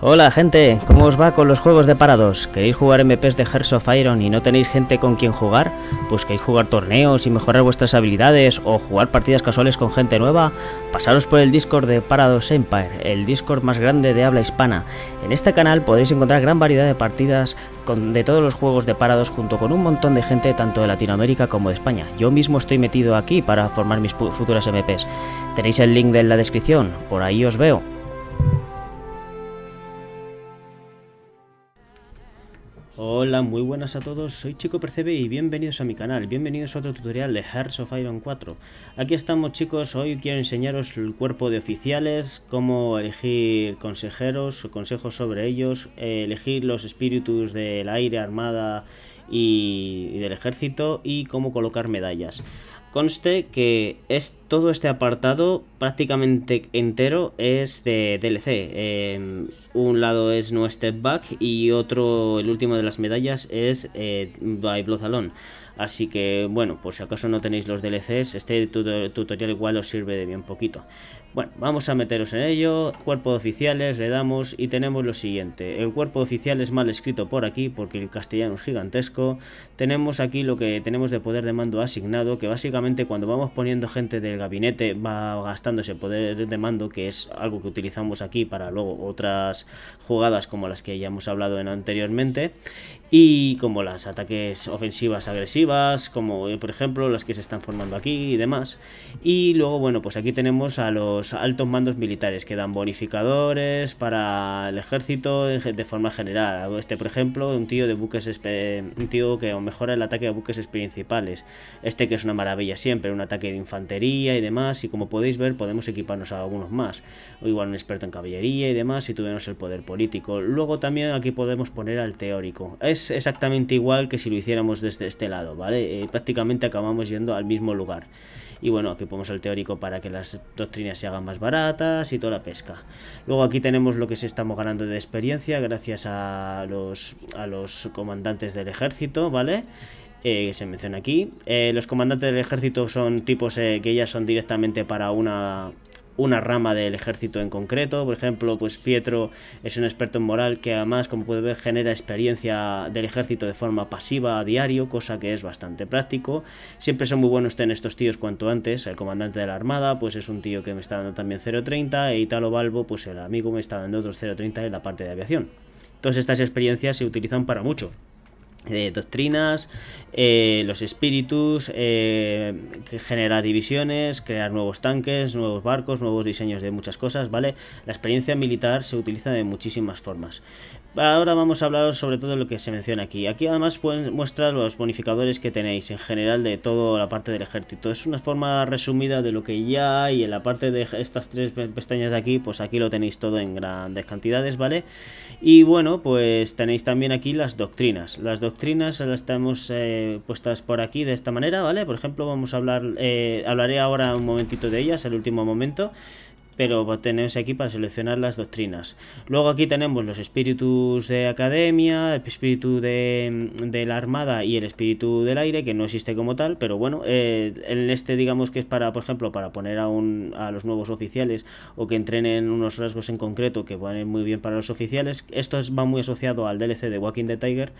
Hola gente, ¿cómo os va con los juegos de parados? ¿Queréis jugar MPs de Hearts of Iron y no tenéis gente con quien jugar? ¿Busquéis pues jugar torneos y mejorar vuestras habilidades o jugar partidas casuales con gente nueva? Pasaros por el Discord de Parados Empire, el Discord más grande de habla hispana. En este canal podréis encontrar gran variedad de partidas de todos los juegos de parados junto con un montón de gente tanto de Latinoamérica como de España. Yo mismo estoy metido aquí para formar mis futuras MPs. Tenéis el link en la descripción, por ahí os veo. Hola, muy buenas a todos, soy Chico Percebe y bienvenidos a mi canal, bienvenidos a otro tutorial de Hearts of Iron 4. Aquí estamos chicos, hoy quiero enseñaros el cuerpo de oficiales, cómo elegir consejeros, consejos sobre ellos, eh, elegir los espíritus del aire, armada y, y del ejército y cómo colocar medallas. Conste que es, todo este apartado prácticamente entero es de DLC. Em, un lado es No Step Back y otro, el último de las medallas, es eh, By Blood Alone. Así que bueno, por si acaso no tenéis los DLCs, este tutorial igual os sirve de bien poquito. Bueno, vamos a meteros en ello, cuerpo de oficiales, le damos y tenemos lo siguiente. El cuerpo oficial es mal escrito por aquí porque el castellano es gigantesco. Tenemos aquí lo que tenemos de poder de mando asignado, que básicamente cuando vamos poniendo gente del gabinete va gastándose poder de mando, que es algo que utilizamos aquí para luego otras jugadas como las que ya hemos hablado anteriormente y como las ataques ofensivas agresivas, como eh, por ejemplo las que se están formando aquí y demás. Y luego, bueno, pues aquí tenemos a los altos mandos militares que dan bonificadores para el ejército de forma general. Este, por ejemplo, un tío de buques un tío que mejora el ataque a buques principales. Este que es una maravilla siempre, un ataque de infantería y demás. Y como podéis ver, podemos equiparnos a algunos más. O igual un experto en caballería y demás, si tuviéramos el poder político. Luego también aquí podemos poner al teórico exactamente igual que si lo hiciéramos desde este lado, ¿vale? Eh, prácticamente acabamos yendo al mismo lugar. Y bueno, aquí ponemos el teórico para que las doctrinas se hagan más baratas y toda la pesca. Luego aquí tenemos lo que se estamos ganando de experiencia gracias a los, a los comandantes del ejército, ¿vale? Eh, se menciona aquí. Eh, los comandantes del ejército son tipos eh, que ya son directamente para una una rama del ejército en concreto. Por ejemplo, pues Pietro es un experto en moral que además, como puede ver, genera experiencia del ejército de forma pasiva a diario, cosa que es bastante práctico. Siempre son muy buenos tener estos tíos cuanto antes. El comandante de la armada, pues es un tío que me está dando también 0.30 e Italo Balbo, pues el amigo me está dando otros 0.30 en la parte de aviación. Todas estas experiencias se utilizan para mucho de doctrinas, eh, los espíritus, eh, generar divisiones, crear nuevos tanques, nuevos barcos, nuevos diseños de muchas cosas, ¿vale? La experiencia militar se utiliza de muchísimas formas. Ahora vamos a hablar sobre todo lo que se menciona aquí. Aquí además muestra los bonificadores que tenéis en general de toda la parte del ejército. Es una forma resumida de lo que ya hay en la parte de estas tres pestañas de aquí, pues aquí lo tenéis todo en grandes cantidades, ¿vale? Y bueno, pues tenéis también aquí las doctrinas. Las doctrinas doctrinas estamos tenemos eh, puestas por aquí de esta manera, ¿vale? Por ejemplo, vamos a hablar, eh, hablaré ahora un momentito de ellas, el último momento pero pues, tenéis aquí para seleccionar las doctrinas. Luego aquí tenemos los espíritus de academia, el espíritu de, mm, la armada y el espíritu del aire, que no existe como tal, pero bueno, en eh, este digamos que es para, por ejemplo, para poner a, un, a los nuevos oficiales o que entrenen unos rasgos en concreto que van muy bien para los oficiales. Esto es, va muy asociado al DLC de Walking the Tiger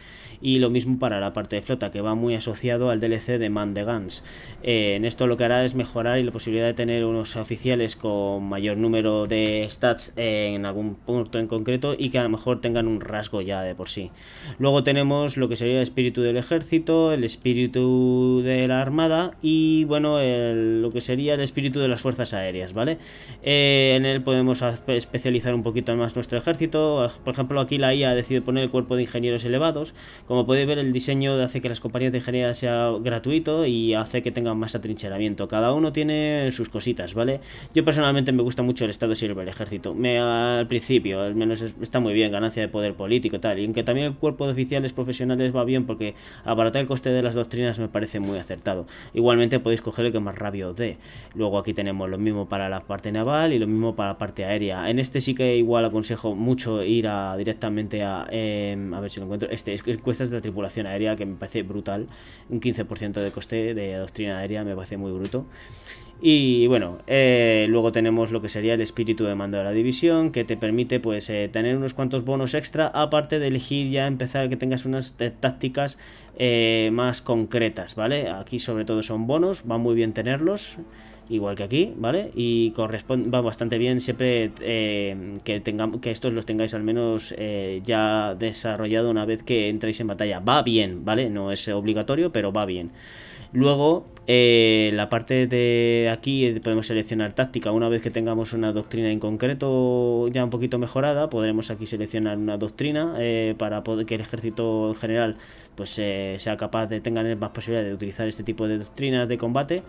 y lo mismo para la parte de flota, que va muy asociado al DLC de Man the Guns. Eh, en esto lo que hará es mejorar y la posibilidad de tener unos oficiales con mayor número de stats en algún punto en concreto y que a lo mejor tengan un rasgo ya de por sí. Luego tenemos lo que sería el espíritu del ejército, el espíritu de la armada y bueno, lo que sería el espíritu de las fuerzas aéreas, ¿vale? Eh, en él podemos especializar un poquito más nuestro ejército. Por ejemplo, aquí la IA ha decidido poner el cuerpo de ingenieros elevados. Como podéis ver, el diseño hace que las compañías de ingeniería sea gratuito y hace que tengan más atrincheramiento. Cada uno tiene sus cositas, ¿vale? Yo personalmente me gusta mucho el Estado sirve el ejército. Me, al principio, al menos está muy bien, ganancia de poder político y tal. Y aunque también el cuerpo de oficiales profesionales va bien porque abaratar el coste de las doctrinas me parece muy acertado. Igualmente podéis coger el que más rabio os dé. Luego aquí tenemos lo mismo para la parte naval y lo mismo para la parte aérea. En este sí que igual aconsejo mucho ir a, directamente a... Em, a ver si lo encuentro. Este, es cuestas de la tripulación aérea que me parece brutal. Un 15% de coste de doctrina aérea me parece muy bruto. Y bueno, eh, luego tenemos lo que sería el espíritu de mando de la división, que te permite pues eh, tener unos cuantos bonos extra, aparte de elegir ya empezar que tengas unas tácticas eh, más concretas, ¿vale? Aquí sobre todo son bonos, va muy bien tenerlos, igual que aquí, ¿vale? Y corresponde, va bastante bien siempre que, tengamos, que estos los tengáis al menos ya desarrollado una vez que entréis en batalla. Va bien, ¿vale? No es obligatorio, pero va bien. Luego eh, la parte de aquí eh, podemos seleccionar táctica. Una vez que tengamos una doctrina en concreto ya un poquito mejorada, podremos aquí seleccionar una doctrina eh, para poder, que el ejército en general pues eh, sea capaz de tengan más posibilidades de utilizar este tipo de doctrinas de combate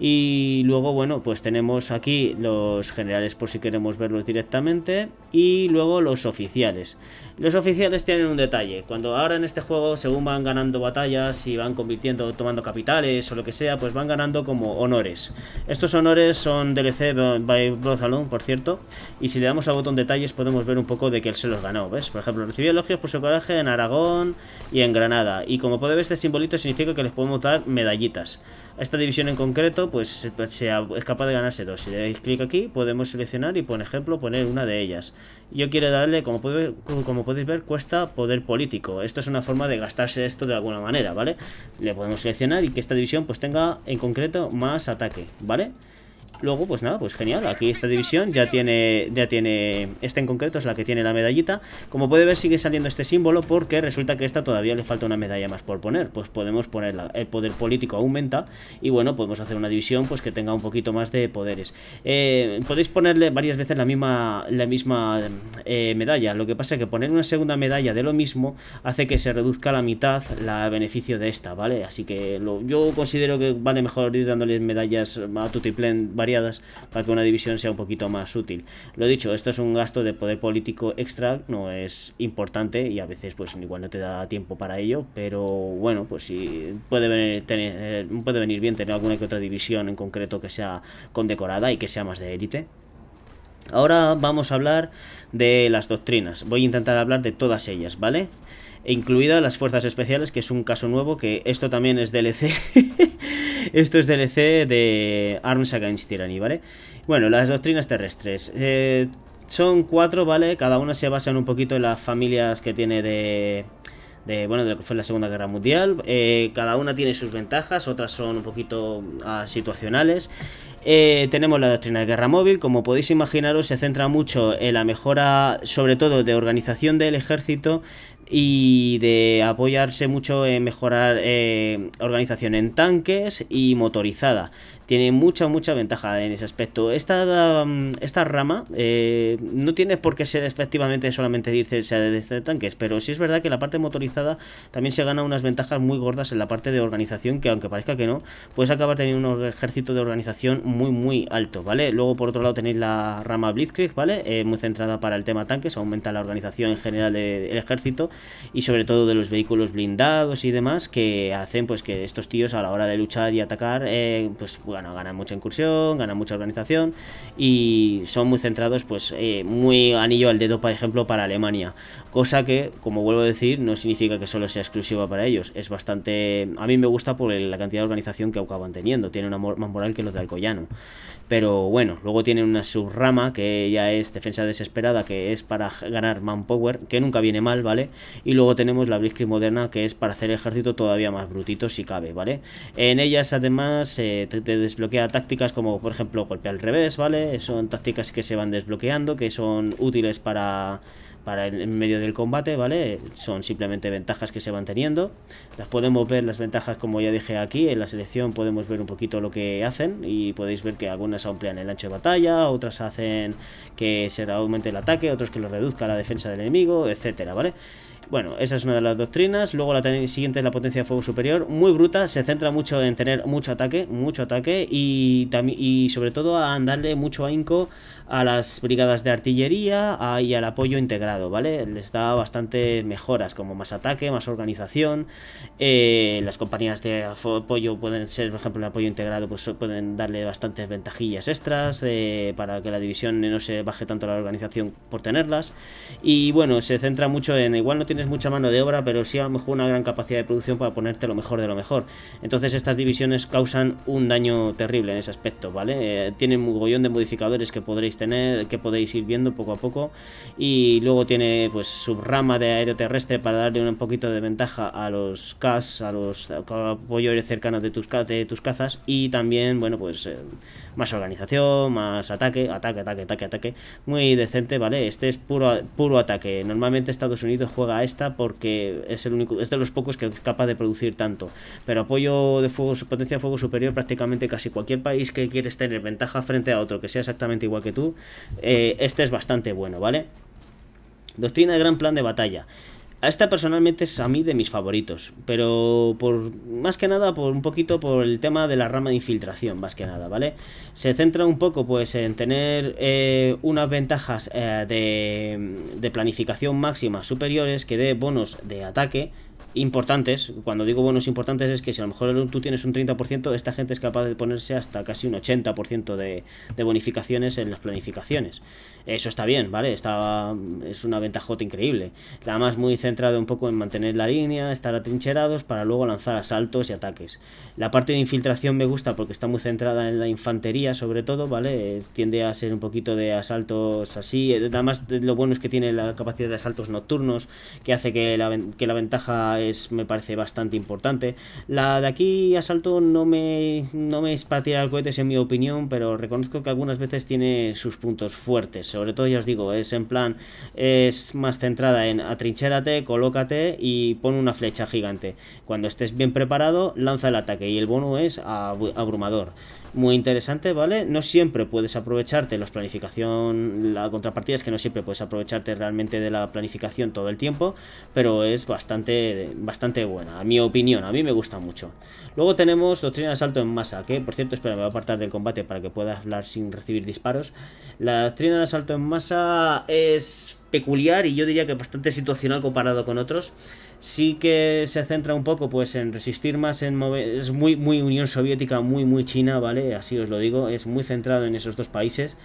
y luego bueno pues tenemos aquí los generales por si queremos verlos directamente y luego los oficiales los oficiales tienen un detalle cuando ahora en este juego según van ganando batallas y van convirtiendo tomando capitales o lo que sea pues van ganando como honores estos honores son DLC by Alone, por cierto y si le damos al botón detalles podemos ver un poco de que él se los ganó ves por ejemplo recibió elogios por su coraje en Aragón y en Granada y como puede ver, este simbolito significa que les podemos dar medallitas. A esta división en concreto, pues es capaz de ganarse dos. Si le dais clic aquí, podemos seleccionar y, por ejemplo, poner una de ellas. Yo quiero darle, como, como podéis ver, cuesta poder político. Esto es una forma de gastarse esto de alguna manera, ¿vale? Le podemos seleccionar y que esta división pues tenga en concreto más ataque, ¿vale? vale Luego, pues nada, pues genial, aquí esta división ya tiene, ya tiene, esta en concreto es la que tiene la medallita Como puede ver sigue saliendo este símbolo porque resulta que esta todavía le falta una medalla más por poner Pues podemos ponerla, el poder político aumenta y bueno, podemos hacer una división pues que tenga un poquito más de poderes eh, Podéis ponerle varias veces la misma, la misma eh, medalla, lo que pasa es que poner una segunda medalla de lo mismo hace que se reduzca a la mitad la beneficio de esta, ¿vale? Así que yo considero que vale mejor ir dándole medallas a Tutiplen variadas para que una división sea un poquito más útil. Lo dicho, esto es un gasto de poder político extra, no es importante y a veces pues igual no te da tiempo para ello, pero bueno, pues sí puede venir, puede venir bien tener alguna que otra división en concreto que sea condecorada y que sea más de élite. Ahora vamos a hablar de las doctrinas. Voy a intentar hablar de todas ellas, ¿vale? E incluida las fuerzas especiales, que es un caso nuevo, que esto también es DLC. Esto es DLC de Arms Against Tyranny, ¿vale? Bueno, las doctrinas terrestres. Eh, son cuatro, ¿vale? Cada una se basa en un poquito en las familias que tiene de... bueno, de lo que fue la Segunda Guerra Mundial. Eh, cada una tiene sus ventajas, otras son un poquito ah, situacionales. Eh, tenemos la doctrina de guerra móvil, como podéis imaginaros, se centra mucho en la mejora, sobre todo de organización del ejército, y de apoyarse mucho en mejorar eh, organización en tanques y motorizada tiene mucha, mucha ventaja en ese aspecto. Esta, um, esta rama eh, no tiene por qué ser efectivamente solamente irse este de tanques, pero sí es verdad que la parte motorizada también se gana unas ventajas muy gordas en la parte de organización, que aunque parezca que no, puedes acabar teniendo un ejército de organización muy, muy alto, ¿vale? Luego, por otro lado, tenéis la rama Blitzkrieg, ¿vale? Eh, muy centrada para el tema tanques, aumenta la organización en general del ejército y sobre todo de los vehículos blindados y demás que hacen pues que estos tíos a la hora de luchar y atacar, eh, pues gana ganan mucha incursión, ganan mucha organización y son muy centrados, pues eh, muy anillo al dedo, por ejemplo, para Alemania. Cosa que, como vuelvo a decir, no significa que solo sea exclusiva para ellos. Es bastante... A mí me gusta por la cantidad de organización que acaban teniendo. Tienen una más moral que los de Alcoyano. Pero bueno, luego tienen una subrama que ya es defensa desesperada, que es para ganar manpower, que nunca viene mal, ¿vale? Y luego tenemos la Blitzkrieg moderna, que es para hacer ejército todavía más brutito si cabe, ¿vale? En ellas además eh, desbloquea tácticas como por ejemplo golpear al revés, ¿vale? Son tácticas que se van desbloqueando, que son útiles para, el, en medio del combate, ¿vale? Son simplemente ventajas que se van teniendo. Las podemos ver las ventajas como ya dije aquí, en la selección podemos ver un poquito lo que hacen y podéis ver que algunas amplian el ancho de batalla, otras hacen que se aumente el ataque, otros que lo reduzca la defensa del enemigo, etcétera, ¿vale? vale bueno, esa es una de las doctrinas. Luego la siguiente es la potencia de fuego superior. Muy bruta, se centra mucho en tener mucho ataque, mucho ataque y, y sobre todo a darle mucho ahínco a las brigadas de artillería y al apoyo integrado, ¿vale? Les da bastantes mejoras, como más ataque, más organización. Eh, las compañías de apoyo pueden ser, por ejemplo, el apoyo integrado, pues pueden darle bastantes ventajillas extras eh, para que la división no se baje tanto la organización por tenerlas. Y bueno, se centra mucho en, igual no tienes mucha mano de obra, pero sí a lo mejor una gran capacidad de producción para ponerte lo mejor de lo mejor. Entonces estas divisiones causan un daño terrible en ese aspecto, ¿vale? Eh, tienen un mogollón de modificadores que podréis tener, que podéis ir viendo poco a poco. Y luego tiene pues su rama de terrestre para darle un poquito de ventaja a los CAS, a los apoyos cercanos de tus, de tus cazas. Y también, bueno, pues eh, más organización, más ataque, ataque, ataque, ataque, ataque. Muy decente, ¿vale? Este es puro, puro ataque. Normalmente Estados Unidos juega a esta porque es el único, es de los pocos que es capaz de producir tanto. Pero apoyo de fuego, potencia de fuego superior prácticamente casi cualquier país que quieres tener ventaja frente a otro que sea exactamente igual que tú eh, este es bastante bueno, ¿vale? Doctrina de gran plan de batalla. A esta personalmente es a mí de mis favoritos, pero por más que nada por un poquito por el tema de la rama de infiltración, más que nada, ¿vale? Se centra un poco pues en tener eh, unas ventajas eh, de, de planificación máxima superiores que dé bonos de ataque importantes. Cuando digo buenos importantes es que si a lo mejor tú tienes un 30%, esta gente es capaz de ponerse hasta casi un 80% de, bonificaciones en las planificaciones. Eso está bien, ¿vale? Está, es una ventajota increíble. más muy centrado un poco en mantener la línea, estar atrincherados para luego lanzar asaltos y ataques. La parte de infiltración me gusta porque está muy centrada en la infantería, sobre todo, ¿vale? Eh, tiende a ser un poquito de asaltos así. Eh, Además, lo bueno es que tiene la capacidad de asaltos nocturnos, que hace que la, que la ventaja me parece bastante importante. La de aquí asalto no me, no me es para tirar cohetes en mi opinión, pero reconozco que algunas veces tiene sus puntos fuertes. Sobre todo, ya os digo, es en plan, es más centrada en atrinchérate, colócate y pon una flecha gigante. Cuando estés bien preparado, lanza el ataque y el bono es abrumador. Muy interesante, ¿vale? No siempre puedes aprovecharte las planificación, la contrapartida es que no siempre puedes aprovecharte realmente de la planificación todo el tiempo, pero es bastante bastante buena, a mi opinión, a mí me gusta mucho. Luego tenemos Doctrina de Asalto en Masa, que por cierto, espera, me voy a apartar del combate para que pueda hablar sin recibir disparos. La Doctrina de Asalto en Masa es peculiar y yo diría que bastante situacional comparado con otros. Sí que se centra un poco pues en resistir más, en es muy, muy Unión Soviética, muy, muy China, ¿vale? Así os lo digo, es muy centrado en esos dos países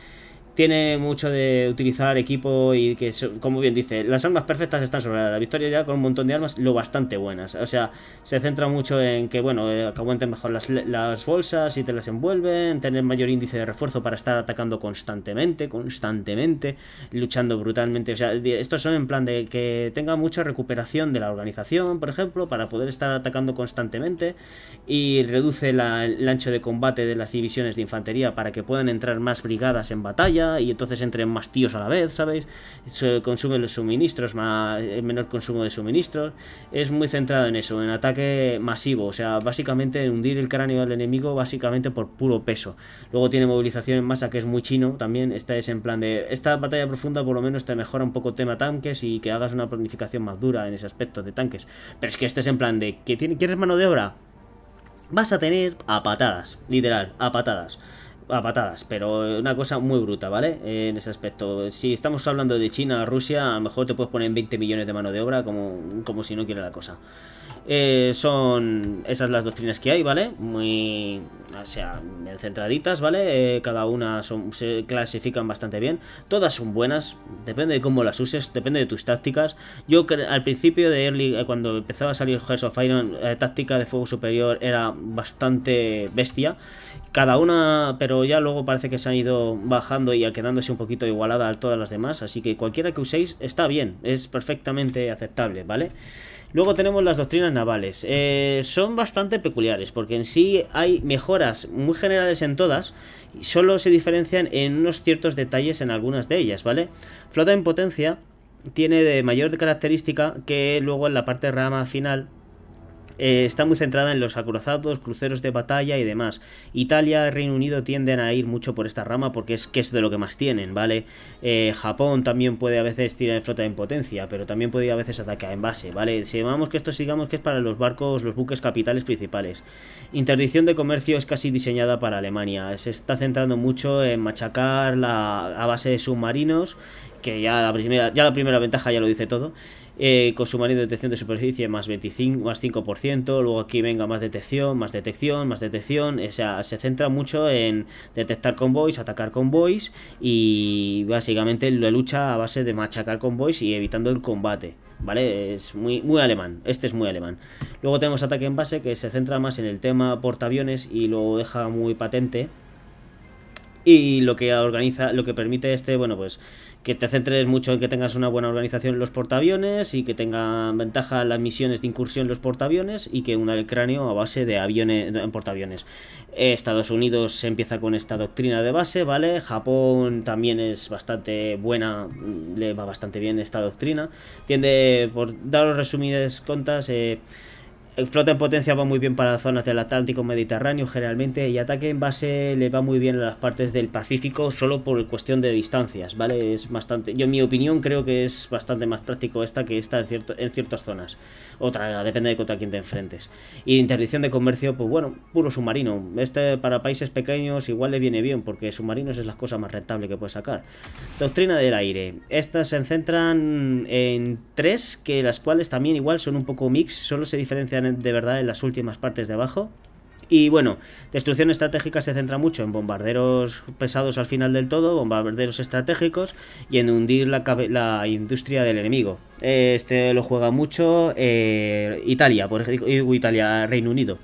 tiene mucho de utilizar equipo y que, como bien dice, las armas perfectas están sobre la victoria ya con un montón de armas, lo bastante buenas. O sea, se centra mucho en que, bueno, eh, que aguanten mejor las, bolsas y te las envuelven, tener mayor índice de refuerzo para estar atacando constantemente, constantemente, luchando brutalmente. O sea, estos son en plan de que tenga mucha recuperación de la organización, por ejemplo, para poder estar atacando constantemente y reduce el ancho de combate de las divisiones de infantería para que puedan entrar más brigadas en batalla y entonces entren más tíos a la vez, ¿sabéis? Se consumen los suministros, más, eh, menor consumo de suministros. Es muy centrado en eso, en ataque masivo, o sea, básicamente hundir el cráneo del enemigo básicamente por puro peso. Luego tiene movilización en masa que es muy chino también, está es en plan de... Esta batalla profunda por lo menos te mejora un poco tema tanques y que hagas una planificación más dura en ese aspecto de tanques. Pero es que este es en plan de... que tiene, ¿Quieres mano de obra? Vas a tener a patadas, literal, a patadas a patadas, pero una cosa muy bruta, ¿vale? Eh, en ese aspecto. Si estamos hablando de China, Rusia, a lo mejor te puedes poner en 20 millones de mano de obra como, como si no quiera la cosa. Eh, son esas las doctrinas que hay, ¿vale? Muy, o sea, bien centraditas, ¿vale? Eh, cada una se clasifican bastante bien. Todas son buenas, depende de cómo las uses, depende de tus tácticas. Yo al principio de Early, eh, cuando empezaba a salir Hearts of Iron, táctica de fuego superior era bastante bestia. Cada una, pero ya luego parece que se han ido bajando y quedándose un poquito igualada a todas las demás. Así que cualquiera que uséis está bien, es perfectamente aceptable, ¿vale? vale Luego tenemos las doctrinas navales. Eh, son bastante peculiares porque en sí hay mejoras muy generales en todas y solo se diferencian en unos ciertos detalles en algunas de ellas, ¿vale? Flota en potencia tiene de mayor característica que luego en la parte rama final eh, está muy centrada en los acorazados, cruceros de batalla y demás. Italia y Reino Unido tienden a ir mucho por esta rama porque es que es de lo que más tienen, ¿vale? Eh, Japón también puede a veces tirar flota en potencia, pero también puede a veces atacar en base, ¿vale? Si llamamos que esto sigamos que es para los barcos, los buques capitales principales. Interdicción de comercio es casi diseñada para Alemania. Se está centrando mucho en machacar a base de submarinos, que ya la primera, ya la primera ventaja ya lo dice todo. Eh, con eh, de detección de superficie más 25, más 5%, luego aquí venga más detección, más detección, más detección, o sea, se centra mucho en detectar convoys, atacar convoys y básicamente la lucha a base de machacar convoys y evitando el combate. ¿vale? Es muy, muy alemán, este es muy alemán. Luego tenemos ataque en base que se centra más en el tema portaaviones y lo deja muy patente y lo que organiza, lo que permite este, bueno, pues que te centres mucho en que tengas una buena organización en los portaaviones y que tengan ventaja las misiones de incursión en los portaaviones y que una el cráneo a base de aviones en portaaviones. Estados Unidos empieza con esta doctrina de base, ¿vale? Japón también es bastante buena, le va bastante bien esta doctrina. Tiende, por daros resumidas contas, eh, flota en potencia va muy bien para las zonas del Atlántico Mediterráneo generalmente y ataque en base le va muy bien a las partes del Pacífico solo por cuestión de distancias, ¿vale? Es bastante... Yo en mi opinión creo que es bastante más práctico esta que esta en, cierto, en ciertas zonas. Otra, depende de contra quién te enfrentes. Y interdicción de comercio, pues bueno, puro submarino. Este para países pequeños igual le viene bien porque submarinos es la cosa más rentable que puedes sacar. Doctrina del aire. Estas se centran en tres que las cuales también igual son un poco mix, solo se diferencian en de verdad en las últimas partes de abajo. Y bueno, destrucción estratégica se centra mucho en bombarderos pesados al final del todo, bombarderos estratégicos y en hundir la, la industria del enemigo. Este lo juega mucho eh, Italia, por ejemplo, Italia, Reino Unido.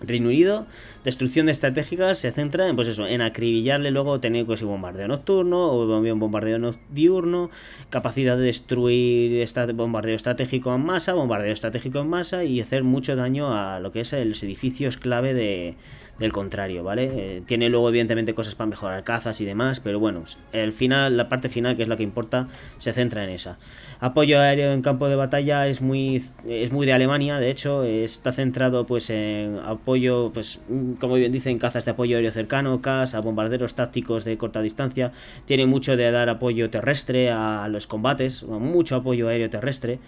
Reino Unido Destrucción estratégica se centra en, pues eso, en acribillarle luego tener y pues, bombardeo nocturno o bombardeo diurno, capacidad de destruir bombardeo estratégico en masa, bombardeo estratégico en masa y hacer mucho daño a lo que es los edificios clave de, del contrario, ¿vale? Eh, tiene luego evidentemente cosas para mejorar cazas y demás, pero bueno, el final, la parte final que es la que importa, se centra en esa. Apoyo aéreo en campo de batalla es muy es muy de Alemania, de hecho, está centrado pues en apoyo pues como bien dicen, cazas de apoyo aéreo cercano, Cazas, bombarderos tácticos de corta distancia. Tiene mucho de dar apoyo terrestre a los combates, mucho apoyo aéreo terrestre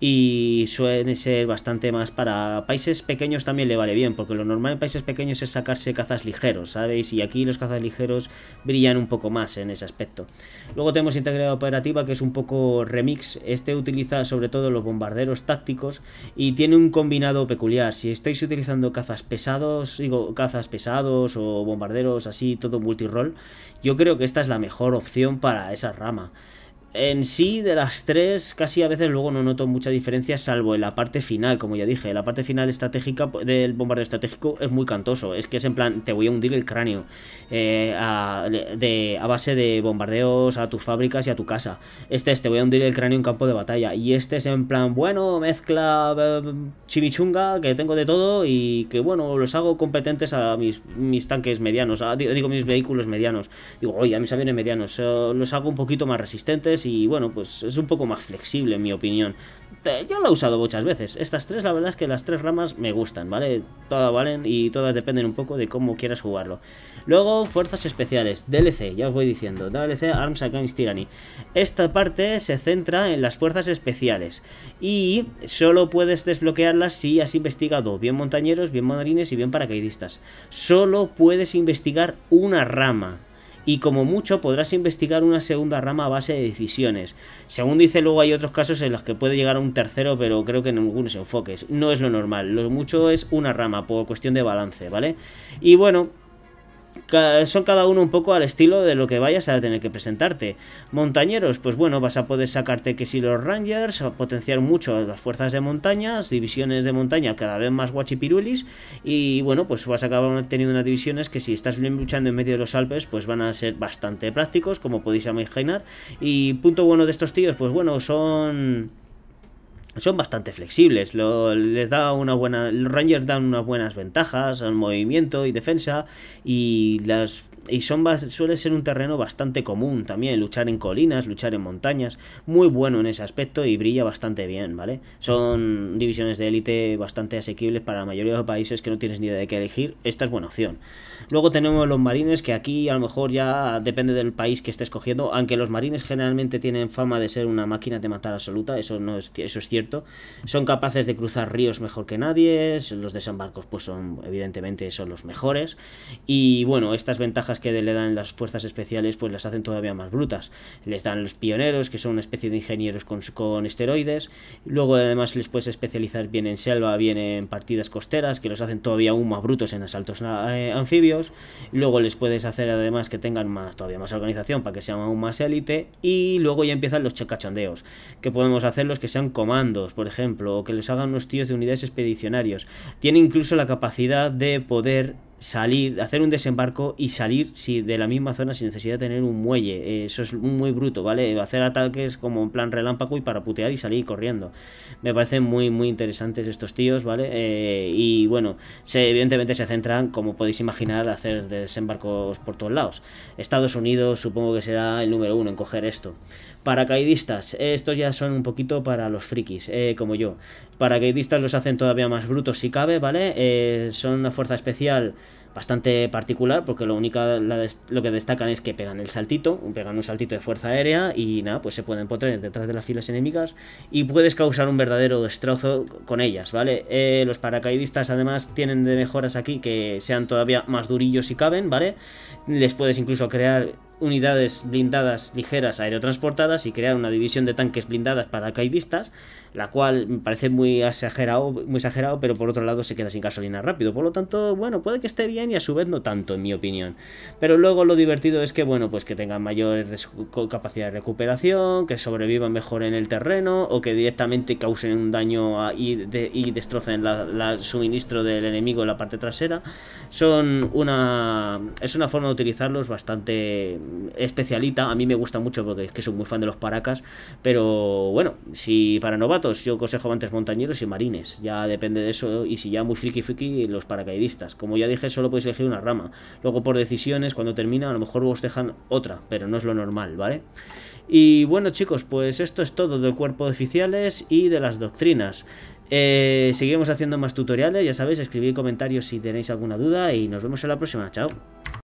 y suele ser bastante más para países pequeños también le vale bien porque lo normal en países pequeños es sacarse cazas ligeros sabéis y aquí los cazas ligeros brillan un poco más en ese aspecto luego tenemos integridad operativa que es un poco remix este utiliza sobre todo los bombarderos tácticos y tiene un combinado peculiar si estáis utilizando cazas pesados digo cazas pesados o bombarderos así todo multirol yo creo que esta es la mejor opción para esa rama en sí, de las tres, casi a veces luego no noto mucha diferencia, salvo en la parte final, como ya dije. La parte final estratégica pues, del bombardeo estratégico es muy cantoso. Es que es en plan, te voy a hundir el cráneo eh, a, de, a, base de bombardeos a tus fábricas y a tu casa. Este es, te voy a hundir el cráneo en campo de batalla. Y este es en plan, bueno, mezcla eh, chimichunga, que tengo de todo y que, bueno, los hago competentes a mis, mis tanques medianos, digo, mis vehículos medianos. Digo, oye, a mis aviones medianos, los hago un poquito más resistentes y bueno, pues es un poco más flexible en mi opinión. Eh, yo lo he usado muchas veces. Estas tres, la verdad es que las tres ramas me gustan, ¿vale? Todas valen y todas dependen un poco de cómo quieras jugarlo. Luego, fuerzas especiales, DLC, ya os voy diciendo, DLC Arms Against Tyranny. Esta parte se centra en las fuerzas especiales y solo puedes desbloquearlas si has investigado bien montañeros, bien marines y bien paracaidistas. Solo puedes investigar una rama y como mucho podrás investigar una segunda rama a base de decisiones. Según dice, luego hay otros casos en los que puede llegar a un tercero, pero creo que en algunos enfoques. No es lo normal, lo mucho es una rama por cuestión de balance, ¿vale? Y bueno, son cada uno un poco al estilo de lo que vayas a tener que presentarte. Montañeros, pues bueno, vas a poder sacarte que si los Rangers, a potenciar mucho las fuerzas de montaña, divisiones de montaña cada vez más guachipirulis, y bueno, pues vas a acabar teniendo unas divisiones que si estás bien luchando en medio de los Alpes, pues van a ser bastante prácticos, como podéis imaginar. Y punto bueno de estos tíos, pues bueno, son son bastante flexibles. les da una buena, los Rangers dan unas buenas ventajas al movimiento y defensa y las y son, suele ser un terreno bastante común también, luchar en colinas, luchar en montañas, muy bueno en ese aspecto y brilla bastante bien, ¿vale? Son divisiones de élite bastante asequibles para la mayoría de los países que no tienes ni idea de qué elegir, esta es buena opción. Luego tenemos los marines, que aquí a lo mejor ya depende del país que estés cogiendo, aunque los marines generalmente tienen fama de ser una máquina de matar absoluta, eso, no es, eso es cierto, son capaces de cruzar ríos mejor que nadie, los desembarcos pues son evidentemente son los mejores y bueno, estas ventajas que le dan las fuerzas especiales pues las hacen todavía más brutas. Les dan los pioneros, que son una especie de ingenieros con, esteroides. Luego además les puedes especializar bien en selva, bien en partidas costeras, que los hacen todavía aún más brutos en asaltos eh, anfibios. Luego les puedes hacer además que tengan más todavía más organización para que sean aún más élite. Y luego ya empiezan los chacachandeos, que podemos hacerlos que sean comandos, por ejemplo, o que les hagan unos tíos de unidades expedicionarios. Tiene incluso la capacidad de poder salir, hacer un desembarco y salir si, de la misma zona sin necesidad de tener un muelle. Eh, eso es muy bruto, ¿vale? Hacer ataques como en plan relámpago y para putear y salir corriendo. Me parecen muy, muy interesantes estos tíos, ¿vale? Eh, y bueno, se, evidentemente se centran, como podéis imaginar, hacer desembarcos por todos lados. Estados Unidos supongo que será el número uno en coger esto. Paracaidistas, eh, estos ya son un poquito para los frikis, eh, como yo. Paracaidistas los hacen todavía más brutos si cabe, ¿vale? Eh, son una fuerza especial bastante particular porque lo único lo que destacan es que pegan el saltito, pegan un saltito de fuerza aérea y nada, pues se pueden potrer detrás de las filas enemigas y puedes causar un verdadero destrozo con ellas, ¿vale? los paracaidistas además tienen de mejoras aquí que sean todavía más durillos si caben, ¿vale? Les puedes incluso crear unidades blindadas ligeras aerotransportadas y crear una división de tanques blindadas paracaidistas, la cual me parece muy exagerado, muy exagerado, pero por otro lado se queda sin gasolina rápido. Por lo tanto, bueno, puede que esté bien y a su vez no tanto, en mi opinión. Pero luego lo divertido es que, bueno, pues que tengan mayor capacidad de recuperación, que sobrevivan mejor en el terreno o que directamente causen un daño y, y, destrocen el suministro del enemigo en la parte trasera. Son una, es una forma de utilizarlos bastante especialita. A mí me gusta mucho porque es que soy muy fan de los paracas. Pero bueno, si para novatos, yo aconsejo antes montañeros y marines. Ya depende de eso. Y si ya muy friki friki, los paracaidistas. Como ya dije, solo podéis elegir una rama. Luego, por decisiones, cuando termina, a lo mejor os dejan otra, pero no es lo normal, ¿vale? Y bueno, chicos, pues esto es todo del cuerpo de oficiales y de las doctrinas. seguimos eh, seguiremos haciendo más tutoriales, ya sabéis, escribid comentarios si tenéis alguna duda y nos vemos en la próxima. Chao.